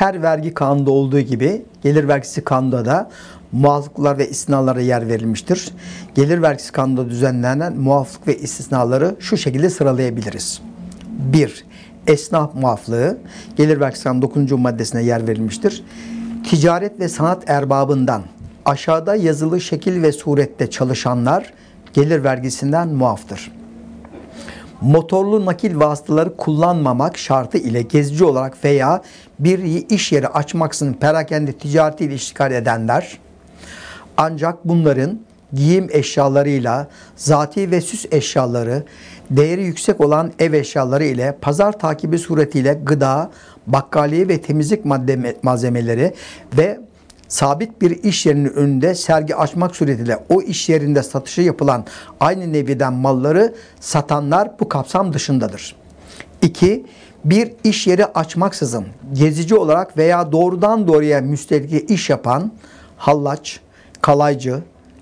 her vergi kanunda olduğu gibi gelir vergisi kanunda da muaflıklar ve istisnalara yer verilmiştir. Gelir vergisi kanunda düzenlenen muaflık ve istisnaları şu şekilde sıralayabiliriz. 1. Esnaf muaflığı gelir vergisi kanunun 9. maddesine yer verilmiştir. Ticaret ve sanat erbabından aşağıda yazılı şekil ve surette çalışanlar gelir vergisinden muaftır motorlu nakil vasıtaları kullanmamak şartı ile gezici olarak veya bir iş yeri açmaksızın perakende ticaretiyle iştikar edenler ancak bunların giyim eşyalarıyla, zati ve süs eşyaları, değeri yüksek olan ev eşyaları ile pazar takibi suretiyle gıda, bakkaliye ve temizlik malzemeleri ve sabit bir iş yerinin önünde sergi açmak suretiyle o iş yerinde satışı yapılan aynı neviden malları satanlar bu kapsam dışındadır. 2. Bir iş yeri açmaksızın gezici olarak veya doğrudan doğruya müstehlik iş yapan hallaç, kalaycı,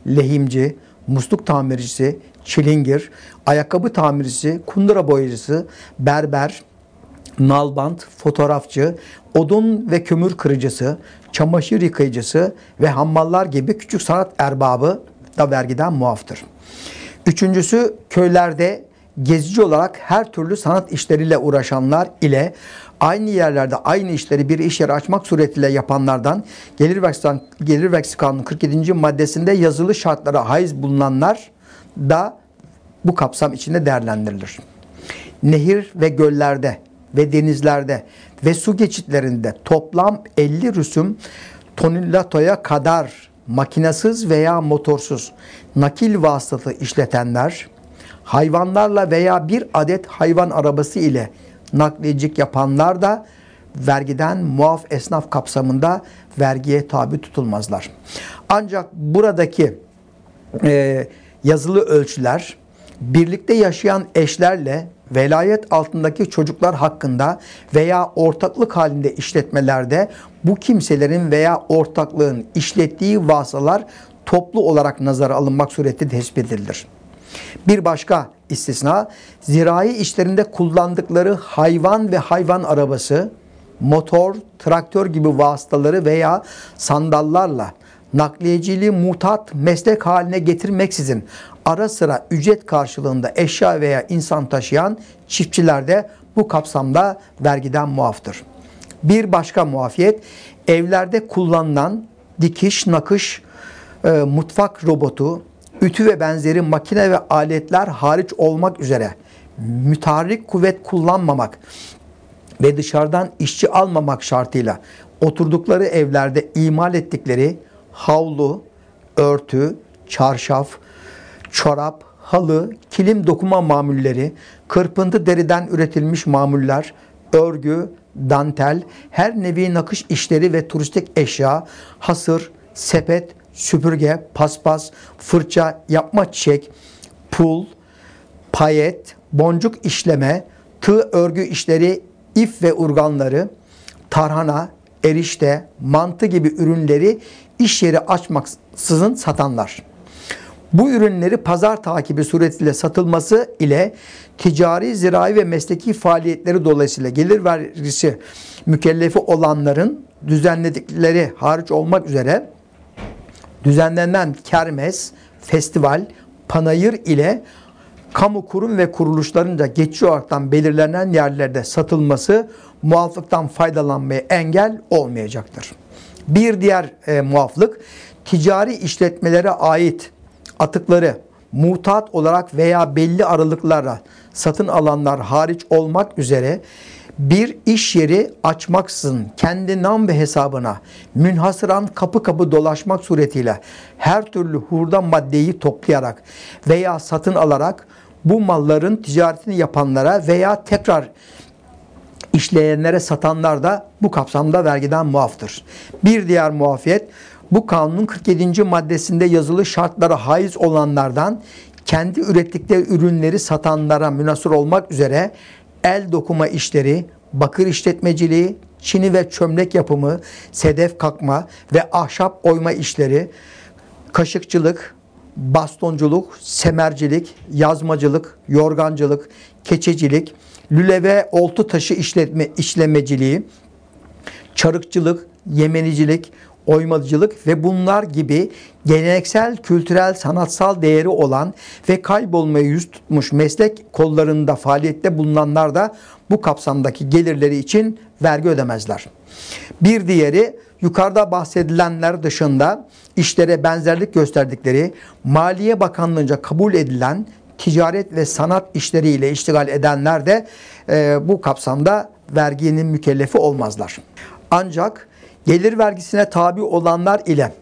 lehimci, musluk tamircisi, çilingir, ayakkabı tamircisi, kundura boyacısı, berber, nalbant, fotoğrafçı, odun ve kömür kırıcısı, çamaşır yıkayıcısı ve hammallar gibi küçük sanat erbabı da vergiden muaftır. Üçüncüsü köylerde gezici olarak her türlü sanat işleriyle uğraşanlar ile aynı yerlerde aynı işleri bir iş yeri açmak suretiyle yapanlardan Gelir Vergisi, Gelir Vergisi Kanunu 47. maddesinde yazılı şartlara haiz bulunanlar da bu kapsam içinde değerlendirilir. Nehir ve göllerde ve denizlerde ve su geçitlerinde toplam 50 rüsüm tonillatoya kadar makinasız veya motorsuz nakil vasıtası işletenler, hayvanlarla veya bir adet hayvan arabası ile nakliyecilik yapanlar da vergiden muaf esnaf kapsamında vergiye tabi tutulmazlar. Ancak buradaki e, yazılı ölçüler birlikte yaşayan eşlerle velayet altındaki çocuklar hakkında veya ortaklık halinde işletmelerde bu kimselerin veya ortaklığın işlettiği vasalar toplu olarak nazara alınmak suretiyle tespit edilir. Bir başka istisna, zirai işlerinde kullandıkları hayvan ve hayvan arabası, motor, traktör gibi vasıtaları veya sandallarla nakliyeciliği mutat meslek haline getirmeksizin ara sıra ücret karşılığında eşya veya insan taşıyan çiftçiler de bu kapsamda vergiden muaftır. Bir başka muafiyet evlerde kullanılan dikiş, nakış, e, mutfak robotu, ütü ve benzeri makine ve aletler hariç olmak üzere mütarrik kuvvet kullanmamak ve dışarıdan işçi almamak şartıyla oturdukları evlerde imal ettikleri havlu, örtü, çarşaf, çorap, halı, kilim dokuma mamulleri, kırpıntı deriden üretilmiş mamuller, örgü, dantel, her nevi nakış işleri ve turistik eşya, hasır, sepet, süpürge, paspas, fırça, yapma çiçek, pul, payet, boncuk işleme, tığ örgü işleri, if ve urganları, tarhana, erişte, mantı gibi ürünleri iş yeri açmaksızın satanlar bu ürünleri pazar takibi suretiyle satılması ile ticari, zirai ve mesleki faaliyetleri dolayısıyla gelir vergisi mükellefi olanların düzenledikleri hariç olmak üzere düzenlenen kermes, festival, panayır ile kamu kurum ve kuruluşlarında geçici olaraktan belirlenen yerlerde satılması muaflıktan faydalanmaya engel olmayacaktır. Bir diğer e, muaflık ticari işletmelere ait atıkları mutat olarak veya belli aralıklarla satın alanlar hariç olmak üzere bir iş yeri açmaksın kendi nam ve hesabına münhasıran kapı kapı dolaşmak suretiyle her türlü hurda maddeyi toplayarak veya satın alarak bu malların ticaretini yapanlara veya tekrar işleyenlere satanlar da bu kapsamda vergiden muaftır. Bir diğer muafiyet bu kanunun 47. maddesinde yazılı şartlara haiz olanlardan kendi ürettikleri ürünleri satanlara münasır olmak üzere el dokuma işleri, bakır işletmeciliği, çini ve çömlek yapımı, sedef kalkma ve ahşap oyma işleri, kaşıkçılık, bastonculuk, semercilik, yazmacılık, yorgancılık, keçecilik, lüle ve oltu taşı işletme, işlemeciliği, çarıkçılık, yemenicilik, oymacılık ve bunlar gibi geleneksel, kültürel, sanatsal değeri olan ve kaybolmaya yüz tutmuş meslek kollarında faaliyette bulunanlar da bu kapsamdaki gelirleri için vergi ödemezler. Bir diğeri yukarıda bahsedilenler dışında işlere benzerlik gösterdikleri Maliye Bakanlığı'nca kabul edilen ticaret ve sanat işleriyle iştigal edenler de e, bu kapsamda verginin mükellefi olmazlar. Ancak gelir vergisine tabi olanlar ile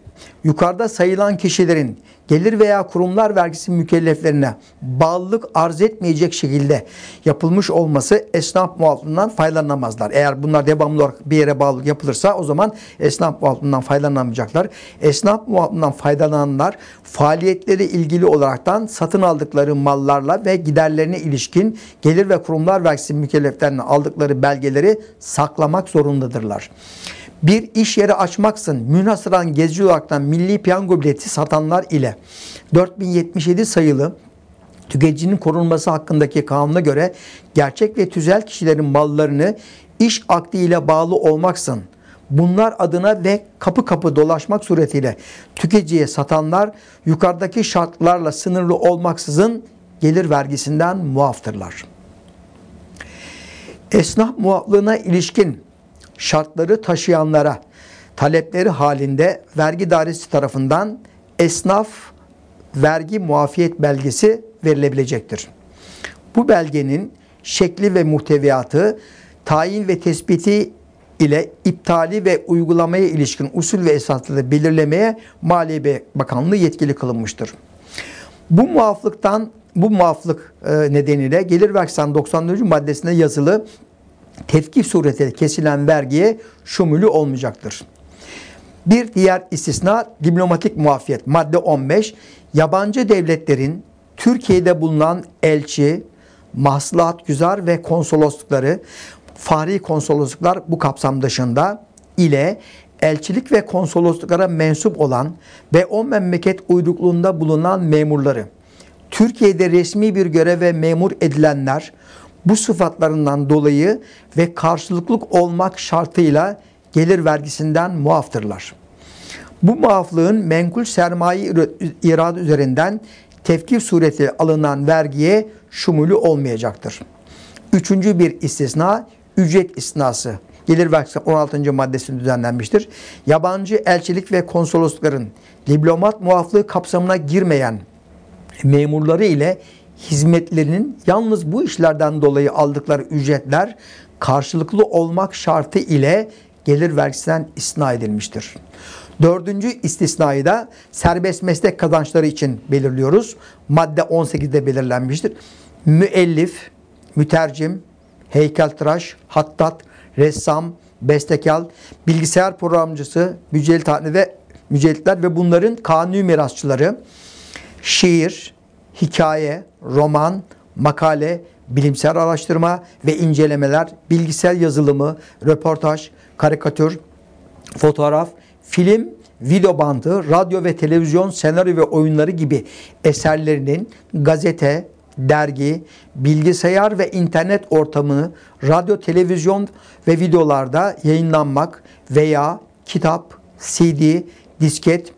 yukarıda sayılan kişilerin gelir veya kurumlar vergisi mükelleflerine bağlılık arz etmeyecek şekilde yapılmış olması esnaf muafından faydalanamazlar. Eğer bunlar devamlı olarak bir yere bağlılık yapılırsa o zaman esnaf muafından faydalanamayacaklar. Esnaf muafından faydalananlar faaliyetleri ilgili olaraktan satın aldıkları mallarla ve giderlerine ilişkin gelir ve kurumlar vergisi mükelleflerine aldıkları belgeleri saklamak zorundadırlar bir iş yeri açmaksın münhasıran gezici olaraktan milli piyango bileti satanlar ile 4077 sayılı tüketicinin korunması hakkındaki kanuna göre gerçek ve tüzel kişilerin mallarını iş akdiyle bağlı olmaksın. Bunlar adına ve kapı kapı dolaşmak suretiyle tüketiciye satanlar yukarıdaki şartlarla sınırlı olmaksızın gelir vergisinden muaftırlar. Esnaf muaflığına ilişkin şartları taşıyanlara talepleri halinde vergi dairesi tarafından esnaf vergi muafiyet belgesi verilebilecektir. Bu belgenin şekli ve muhteviyatı tayin ve tespiti ile iptali ve uygulamaya ilişkin usul ve esasları belirlemeye Maliye Bakanlığı yetkili kılınmıştır. Bu muaflıktan bu muaflık e, nedeniyle Gelir Vergisi 94. maddesinde yazılı tevkif suretiyle kesilen vergiye şumülü olmayacaktır. Bir diğer istisna diplomatik muafiyet. Madde 15. Yabancı devletlerin Türkiye'de bulunan elçi, maslahat güzar ve konsoloslukları, fahri konsolosluklar bu kapsam dışında ile elçilik ve konsolosluklara mensup olan ve o memleket uydukluğunda bulunan memurları, Türkiye'de resmi bir göreve memur edilenler, bu sıfatlarından dolayı ve karşılıklık olmak şartıyla gelir vergisinden muaftırlar. Bu muaflığın menkul sermaye irad üzerinden tevkif sureti alınan vergiye şumulu olmayacaktır. Üçüncü bir istisna ücret istisnası. Gelir vergisi 16. maddesinde düzenlenmiştir. Yabancı elçilik ve konsoloslukların diplomat muaflığı kapsamına girmeyen memurları ile hizmetlerinin yalnız bu işlerden dolayı aldıkları ücretler karşılıklı olmak şartı ile gelir vergisinden istisna edilmiştir. Dördüncü istisnayı da serbest meslek kazançları için belirliyoruz. Madde 18'de belirlenmiştir. Müellif, mütercim, heykeltıraş, hattat, ressam, bestekal, bilgisayar programcısı, mücellithane ve mücellitler ve bunların kanuni mirasçıları, şiir, hikaye, roman, makale, bilimsel araştırma ve incelemeler, bilgisel yazılımı, röportaj, karikatür, fotoğraf, film, video bandı, radyo ve televizyon senaryo ve oyunları gibi eserlerinin gazete, dergi, bilgisayar ve internet ortamını radyo, televizyon ve videolarda yayınlanmak veya kitap, CD, disket,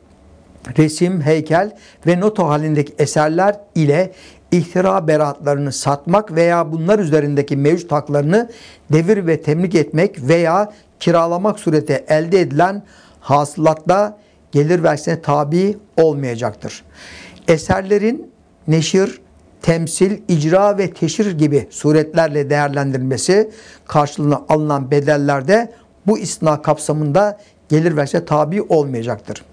resim, heykel ve noto halindeki eserler ile ihtira beraatlarını satmak veya bunlar üzerindeki mevcut haklarını devir ve temlik etmek veya kiralamak sureti elde edilen hasılatta gelir vergisine tabi olmayacaktır. Eserlerin neşir, temsil, icra ve teşhir gibi suretlerle değerlendirilmesi karşılığına alınan bedellerde bu istina kapsamında gelir vergisine tabi olmayacaktır.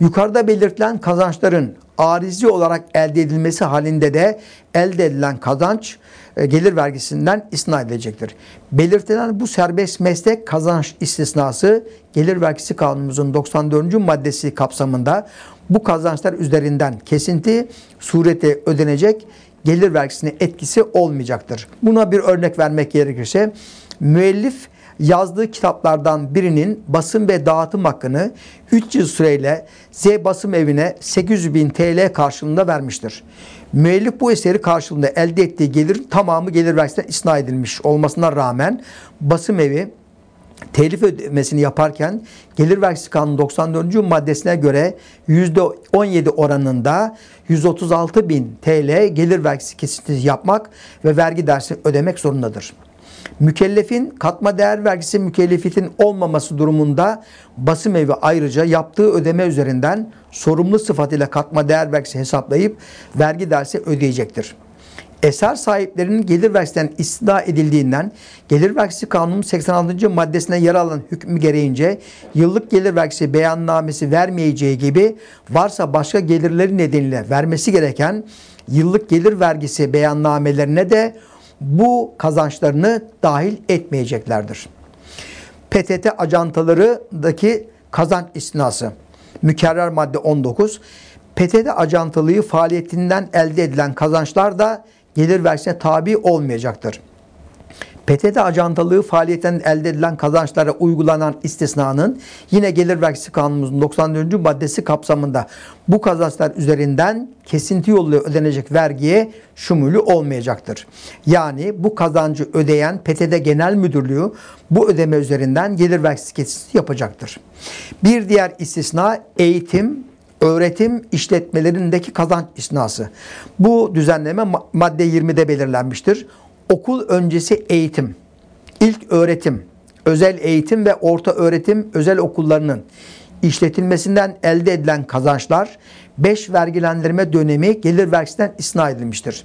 Yukarıda belirtilen kazançların arizi olarak elde edilmesi halinde de elde edilen kazanç e, gelir vergisinden istisna edilecektir. Belirtilen bu serbest meslek kazanç istisnası gelir vergisi kanunumuzun 94. maddesi kapsamında bu kazançlar üzerinden kesinti sureti ödenecek gelir vergisine etkisi olmayacaktır. Buna bir örnek vermek gerekirse müellif yazdığı kitaplardan birinin basım ve dağıtım hakkını 3 yıl süreyle Z basım evine 800 bin TL karşılığında vermiştir. Müellif bu eseri karşılığında elde ettiği gelirin tamamı gelir vergisine isna edilmiş olmasına rağmen basım evi telif ödemesini yaparken gelir vergisi kanunu 94. maddesine göre %17 oranında 136 bin TL gelir vergisi kesintisi yapmak ve vergi dersi ödemek zorundadır. Mükellefin katma değer vergisi mükellefitin olmaması durumunda basım evi ayrıca yaptığı ödeme üzerinden sorumlu sıfatıyla katma değer vergisi hesaplayıp vergi dersi ödeyecektir. Eser sahiplerinin gelir vergisinden istida edildiğinden gelir vergisi kanunun 86. maddesine yer alan hükmü gereğince yıllık gelir vergisi beyannamesi vermeyeceği gibi varsa başka gelirleri nedeniyle vermesi gereken yıllık gelir vergisi beyannamelerine de bu kazançlarını dahil etmeyeceklerdir. PTT ajantalarındaki kazanç istinası mükerrer madde 19 PTT ajantalığı faaliyetinden elde edilen kazançlar da gelir vergisine tabi olmayacaktır. PTT ajantalığı faaliyetten elde edilen kazançlara uygulanan istisnanın yine gelir vergisi kanunumuzun 94. maddesi kapsamında bu kazançlar üzerinden kesinti yoluyla ödenecek vergiye şumülü olmayacaktır. Yani bu kazancı ödeyen PTT Genel Müdürlüğü bu ödeme üzerinden gelir vergisi kesinti yapacaktır. Bir diğer istisna eğitim, öğretim işletmelerindeki kazanç isnası. Bu düzenleme madde 20'de belirlenmiştir okul öncesi eğitim, ilk öğretim, özel eğitim ve orta öğretim özel okullarının işletilmesinden elde edilen kazançlar 5 vergilendirme dönemi gelir vergisinden istisna edilmiştir.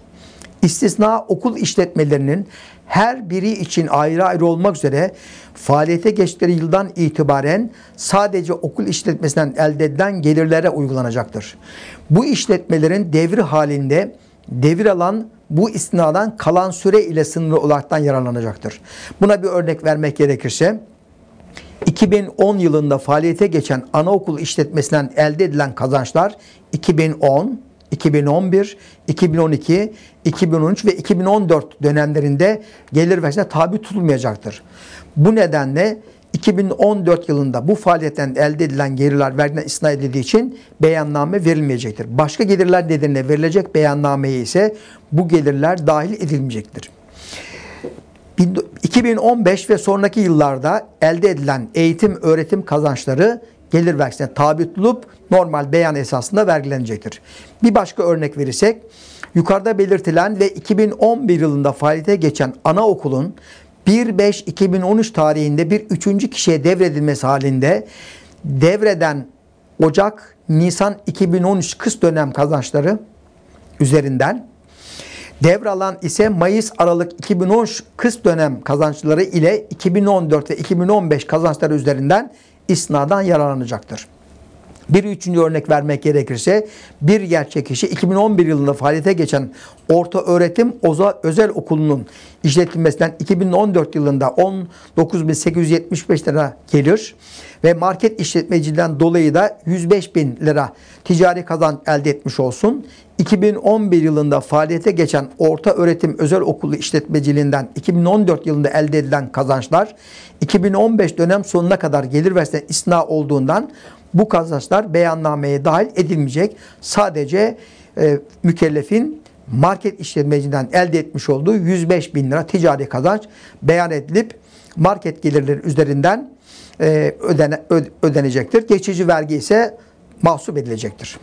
İstisna okul işletmelerinin her biri için ayrı ayrı olmak üzere faaliyete geçtikleri yıldan itibaren sadece okul işletmesinden elde edilen gelirlere uygulanacaktır. Bu işletmelerin devri halinde devir alan bu istinadan kalan süre ile sınırlı olaraktan yararlanacaktır. Buna bir örnek vermek gerekirse 2010 yılında faaliyete geçen anaokul işletmesinden elde edilen kazançlar 2010, 2011, 2012, 2013 ve 2014 dönemlerinde gelir vergisine tabi tutulmayacaktır. Bu nedenle 2014 yılında bu faaliyetten elde edilen gelirler vergiden isna edildiği için beyanname verilmeyecektir. Başka gelirler nedeniyle verilecek beyannameye ise bu gelirler dahil edilmeyecektir. 2015 ve sonraki yıllarda elde edilen eğitim öğretim kazançları gelir vergisine tabi tutulup normal beyan esasında vergilenecektir. Bir başka örnek verirsek, yukarıda belirtilen ve 2011 yılında faaliyete geçen anaokulun 1-5-2013 tarihinde bir üçüncü kişiye devredilmesi halinde devreden Ocak, Nisan 2013 kıs dönem kazançları üzerinden devralan ise Mayıs, Aralık 2013 kıs dönem kazançları ile 2014 ve 2015 kazançları üzerinden isnadan yararlanacaktır. Bir üçüncü örnek vermek gerekirse bir gerçek işi 2011 yılında faaliyete geçen Orta Öğretim Oza Özel Okulu'nun işletilmesinden 2014 yılında 19.875 lira gelir ve market işletmeciden dolayı da 105 bin lira ticari kazanç elde etmiş olsun. 2011 yılında faaliyete geçen orta öğretim özel okulu işletmeciliğinden 2014 yılında elde edilen kazançlar 2015 dönem sonuna kadar gelir versen istina olduğundan bu kazançlar beyannameye dahil edilmeyecek. Sadece e, mükellefin market işletmecinden elde etmiş olduğu 105 bin lira ticari kazanç beyan edilip market gelirleri üzerinden e, ödene, ödenecektir. Geçici vergi ise mahsup edilecektir.